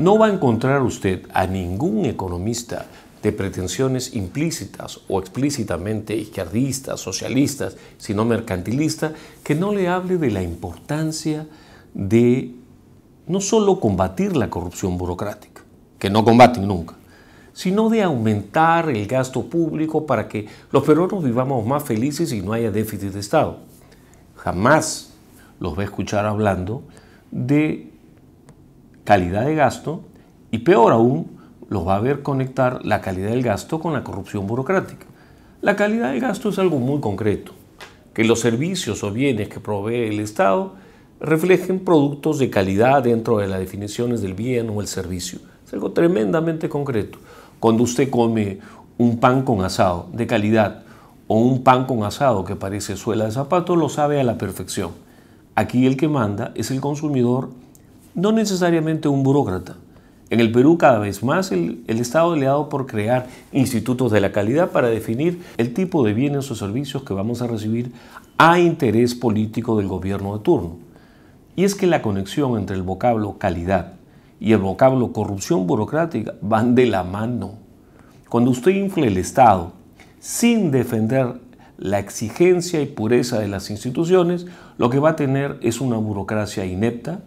no va a encontrar usted a ningún economista de pretensiones implícitas o explícitamente izquierdistas, socialistas, sino mercantilista, que no le hable de la importancia de no solo combatir la corrupción burocrática, que no combaten nunca, sino de aumentar el gasto público para que los peruanos vivamos más felices y no haya déficit de Estado. Jamás los va a escuchar hablando de calidad de gasto y peor aún, los va a ver conectar la calidad del gasto con la corrupción burocrática. La calidad del gasto es algo muy concreto, que los servicios o bienes que provee el Estado reflejen productos de calidad dentro de las definiciones del bien o el servicio. Es algo tremendamente concreto. Cuando usted come un pan con asado de calidad o un pan con asado que parece suela de zapato, lo sabe a la perfección. Aquí el que manda es el consumidor no necesariamente un burócrata. En el Perú cada vez más el, Estado le ha dado por crear institutos de la calidad para definir el tipo de bienes o servicios que vamos a recibir a interés político del gobierno de turno. Y es que la conexión entre el vocablo calidad y el vocablo corrupción burocrática van de la mano. Cuando usted infla el Estado sin defender la exigencia y pureza de las instituciones, lo que va a tener es una burocracia inepta,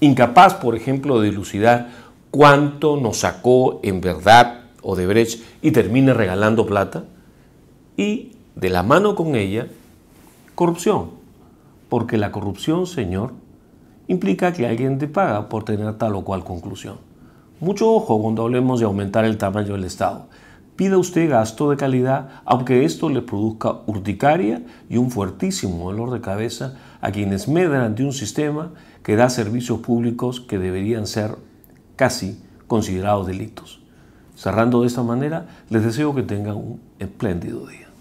incapaz, por ejemplo, de dilucidar cuánto nos sacó en verdad o Odebrecht y termina regalando plata, y de la mano con ella, corrupción. Porque la corrupción, señor, implica que alguien te paga por tener tal o cual conclusión. Mucho ojo cuando hablemos de aumentar el tamaño del Estado pida usted gasto de calidad, aunque esto le produzca urticaria y un fuertísimo dolor de cabeza a quienes medran ante un sistema que da servicios públicos que deberían ser casi considerados delitos. Cerrando de esta manera, les deseo que tengan un espléndido día.